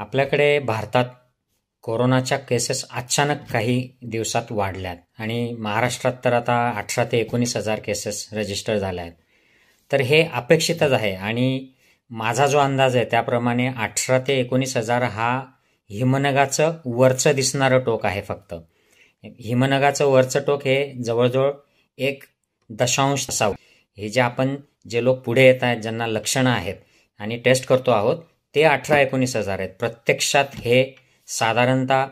आपल्याकडे भारतात कोरोनाच्या केसेस अचानक काही दिवसात वाढल्यात आणि महाराष्ट्रात तर आता अठरा ते एकोणीस हजार केसेस रजिस्टर झाल्या आहेत तर हे अपेक्षितच आहे आणि माझा जो अंदाज आहे त्याप्रमाणे अठरा ते एकोणीस हजार हा हिमनगाचं वरचं दिसणारं टोक आहे फक्त हिमनगाचं वरचं टोक हे जवळजवळ एक दशांश असावं हे जे आपण जे लोक पुढे येत आहेत ज्यांना लक्षणं आहेत आणि टेस्ट करतो आहोत ते अठरा एकोणीस हजार आहेत प्रत्यक्षात हे साधारणतः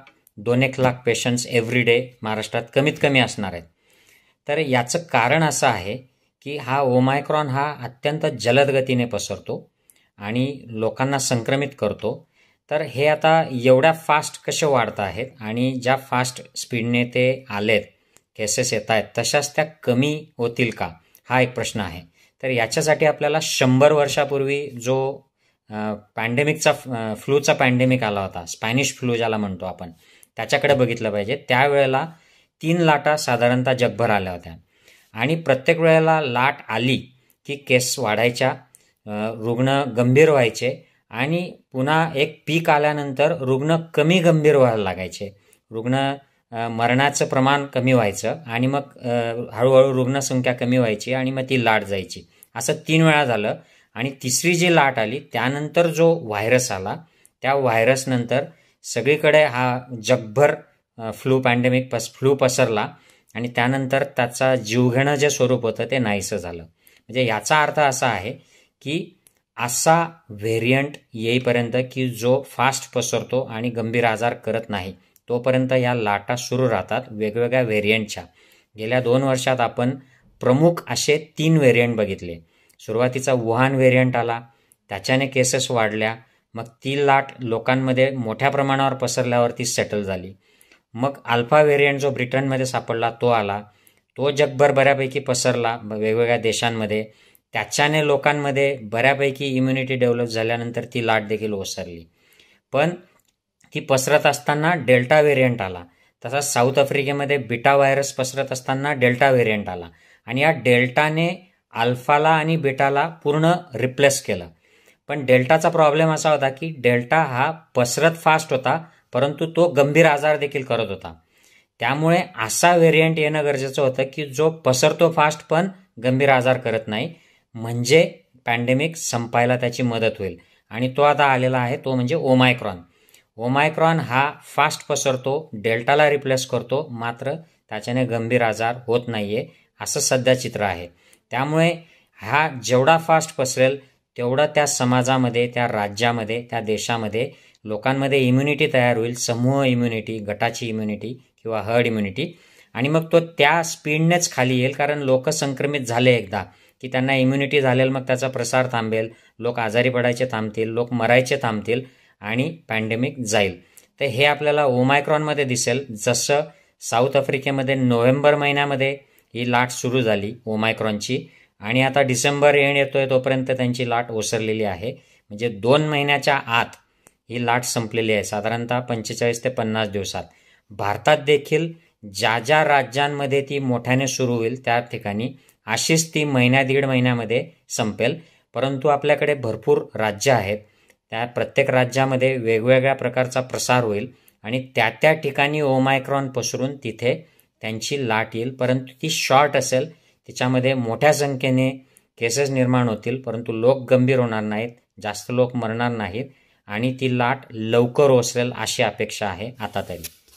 दोन एक लाख पेशंट्स एव्हरी डे महाराष्ट्रात कमीत कमी असणार आहेत तर याचं कारण असं आहे की हा ओमायक्रॉन हा अत्यंत जलद गतीने पसरतो आणि लोकांना संक्रमित करतो तर हे आता एवढ्या फास्ट कसे वाढत आहेत आणि ज्या फास्ट स्पीडने ते आलेत केसेस येत आहेत तशाच त्या कमी होतील का हा एक प्रश्न आहे तर याच्यासाठी आपल्याला शंभर वर्षापूर्वी जो पॅन्डेमिकचा फ्लूचा पॅन्डेमिक आला होता स्पॅनिश फ्लू ज्याला म्हणतो आपण त्याच्याकडे बघितलं पाहिजे त्यावेळेला तीन लाटा साधारणतः जगभर आल्या होत्या आणि प्रत्येक वेळेला लाट आली की केस वाढायच्या रुग्ण गंभीर व्हायचे आणि पुन्हा एक पीक आल्यानंतर रुग्ण कमी गंभीर व्हायला लागायचे रुग्ण मरणाचं प्रमाण कमी व्हायचं आणि मग हळूहळू रुग्णसंख्या कमी व्हायची आणि मग ती लाट जायची असं तीन वेळा झालं आणि तिसरी जी लाट आली त्यानंतर जो व्हायरस आला त्या व्हायरसनंतर सगळीकडे हा जगभर फ्लू पॅन्डेमिक पस फ्लू पसरला आणि त्यानंतर त्याचा जीवघेणं जे स्वरूप होतं ते नाहीसं झालं म्हणजे याचा अर्थ असा आहे की असा व्हेरियंट येईपर्यंत की जो फास्ट पसरतो आणि गंभीर आजार करत नाही तोपर्यंत या लाटा सुरू राहतात वेगवेगळ्या व्हेरियंटच्या गेल्या दोन वर्षात आपण प्रमुख असे तीन व्हेरियंट बघितले सुरुवातीचा वुहान व्हेरियंट आला त्याच्याने केसेस वाढल्या मग ती लाट लोकांमध्ये मोठ्या प्रमाणावर पसरल्यावर ती सेटल झाली मग अल्फा व्हेरियंट जो ब्रिटनमध्ये सापडला तो आला तो जगभर बऱ्यापैकी पसरला वेगवेगळ्या देशांमध्ये त्याच्याने लोकांमध्ये बऱ्यापैकी इम्युनिटी डेव्हलप झाल्यानंतर ती लाट देखील ओसरली पण ती पसरत असताना डेल्टा व्हेरियंट आला तसा साऊथ आफ्रिकेमध्ये बिटा व्हायरस पसरत असताना डेल्टा व्हेरियंट आला आणि या डेल्टाने अल्फाला आणि बेटाला पूर्ण रिप्लेस केलं पण डेल्टाचा प्रॉब्लेम असा होता की डेल्टा हा पसरत फास्ट होता परंतु तो गंभीर आजार देखील करत होता त्यामुळे असा व्हेरियंट येणं गरजेचं होतं की जो पसरतो फास्ट पण गंभीर आजार करत नाही म्हणजे पॅन्डेमिक संपायला त्याची मदत होईल आणि तो आता आलेला आहे तो म्हणजे ओमायक्रॉन ओमायक्रॉन हा फास्ट पसरतो डेल्टाला रिप्लेस करतो मात्र त्याच्याने गंभीर आजार होत नाही आहे असं सध्या चित्र आहे त्यामुळे हा जेवढा फास्ट पसरेल तेवढं त्या समाजामध्ये त्या राज्यामध्ये त्या देशामध्ये लोकांमध्ये इम्युनिटी तयार होईल समूह इम्युनिटी गटाची इम्युनिटी किंवा हर्ड इम्युनिटी आणि मग तो त्या स्पीडनेच खाली येईल कारण लोक संक्रमित झाले एकदा की त्यांना इम्युनिटी झालेल मग त्याचा प्रसार थांबेल लोक आजारी पडायचे थांबतील लोक मरायचे थांबतील आणि पॅन्डेमिक जाईल तर हे आपल्याला ओमायक्रॉनमध्ये दिसेल जसं साऊथ आफ्रिकेमध्ये नोव्हेंबर महिन्यामध्ये ही लाट सुरू झाली ओमायक्रॉनची आणि आता डिसेंबर एंड येतोय तोपर्यंत त्यांची लाट ओसरलेली आहे म्हणजे दोन महिन्याच्या आत ही लाट संपलेली आहे साधारणतः पंचेचाळीस ते पन्नास दिवसात भारतात देखील ज्या ज्या राज्यांमध्ये ती मोठ्याने सुरू होईल त्या ठिकाणी अशीच ती महिन्या दीड महिन्यामध्ये संपेल परंतु आपल्याकडे भरपूर राज्य आहेत त्या प्रत्येक राज्यामध्ये वेगवेगळ्या प्रकारचा प्रसार होईल आणि त्या त्या ठिकाणी ओमायक्रॉन पसरून तिथे त्यांची लाट येईल परंतु ती शॉर्ट असेल तिच्यामध्ये मोठ्या संख्येने केसेस निर्माण होतील परंतु लोक गंभीर होणार नाहीत जास्त लोक मरणार नाहीत आणि ती लाट लवकर ओसरेल अशी अपेक्षा आहे आता तरी